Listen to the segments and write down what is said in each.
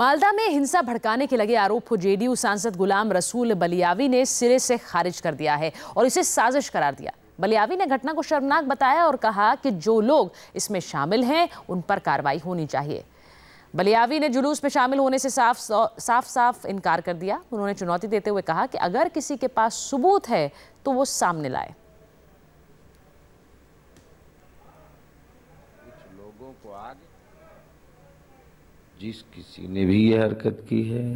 मालदा में हिंसा भड़काने के लगे आरोप को जेडीयू सांसद गुलाम रसूल बलियावी ने सिरे से खारिज कर दिया है और इसे साजिश करार दिया बलियावी ने घटना को शर्मनाक बताया और कहा कि जो लोग इसमें शामिल हैं उन पर कार्रवाई होनी चाहिए बलियावी ने जुलूस में शामिल होने से साफ साफ साफ इनकार कर दिया उन्होंने चुनौती देते हुए कहा कि अगर किसी के पास सबूत है तो वो सामने लाए कुछ लोगों को जिस किसी ने भी ये हरकत की है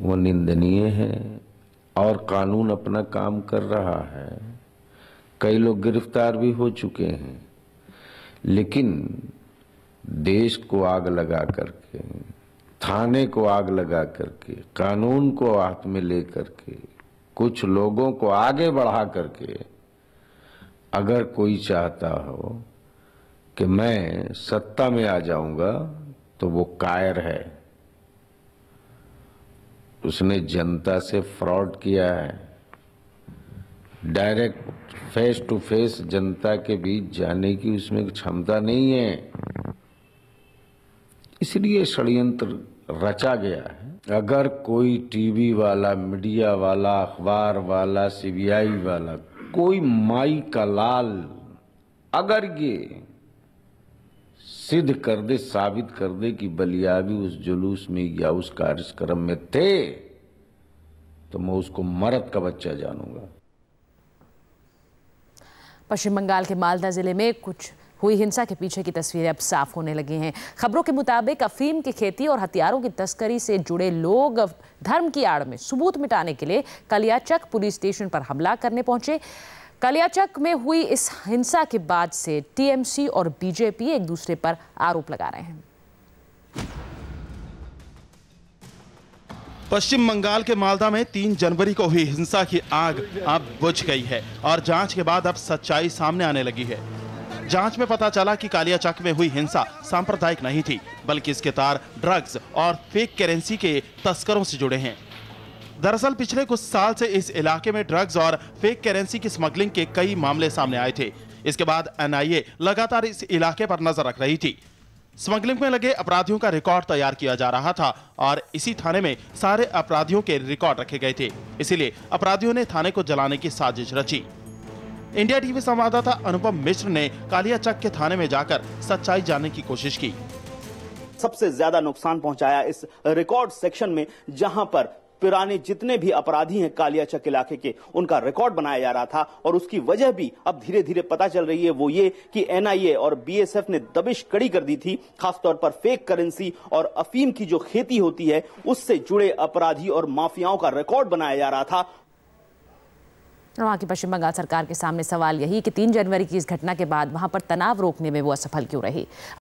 वो निंदनीय है और कानून अपना काम कर रहा है कई लोग गिरफ्तार भी हो चुके हैं लेकिन देश को आग लगा करके थाने को आग लगा करके कानून को हाथ में ले करके कुछ लोगों को आगे बढ़ा करके अगर कोई चाहता हो कि मैं सत्ता में आ जाऊंगा तो वो कायर है उसने जनता से फ्रॉड किया है डायरेक्ट फेस टू फेस जनता के बीच जाने की उसमें क्षमता नहीं है इसलिए षडयंत्र रचा गया है अगर कोई टीवी वाला मीडिया वाला अखबार वाला सीबीआई वाला कोई माई का लाल अगर ये सिद्ध कर दे साबित कर दे कि बलियाबी उस जुलूस में या उस कार्यक्रम में थे तो मैं उसको मरद का बच्चा जानूंगा पश्चिम बंगाल के मालदा जिले में कुछ हुई हिंसा के पीछे की तस्वीरें अब साफ होने लगी हैं खबरों के मुताबिक अफीम की खेती और हथियारों की तस्करी से जुड़े लोग धर्म की आड़ में सबूत मिटाने के लिए कलियाचक पुलिस स्टेशन पर हमला करने पहुंचे कालियाचक में हुई इस हिंसा के बाद से टीएमसी और बीजेपी एक दूसरे पर आरोप लगा रहे हैं पश्चिम बंगाल के मालदा में तीन जनवरी को हुई हिंसा की आग अब बुझ गई है और जांच के बाद अब सच्चाई सामने आने लगी है जांच में पता चला कि कालियाचक में हुई हिंसा सांप्रदायिक नहीं थी बल्कि इसके तार ड्रग्स और फेक करेंसी के तस्करों से जुड़े हैं दरअसल पिछले कुछ साल से इस इलाके में ड्रग्स और फेक करेंसी की स्मगलिंग के कई मामले सामने आए थे इसके बाद एनआईए लगातार इस इलाके पर नजर रख रही थी स्मगलिंग में लगे अपराधियों का रिकॉर्ड तैयार किया जा रहा था और इसी थाने में सारे अपराधियों के रिकॉर्ड रखे गए थे इसीलिए अपराधियों ने थाने को जलाने की साजिश रची इंडिया टीवी संवाददाता अनुपम मिश्र ने कालिया चक के थाने में जाकर सच्चाई जानने की कोशिश की सबसे ज्यादा नुकसान पहुंचाया इस रिकॉर्ड सेक्शन में जहां पर पुराने जितने भी अपराधी हैं कालियाचक इलाके के उनका रिकॉर्ड बनाया जा रहा था और उसकी वजह भी अब धीरे धीरे पता चल रही है वो ये कि एनआईए और बीएसएफ ने दबिश कड़ी कर दी थी खासतौर पर फेक करेंसी और अफीम की जो खेती होती है उससे जुड़े अपराधी और माफियाओं का रिकॉर्ड बनाया जा रहा था वहां की पश्चिम बंगाल सरकार के सामने सवाल यही कि तीन जनवरी की इस घटना के बाद वहां पर तनाव रोकने में वो असफल क्यों रही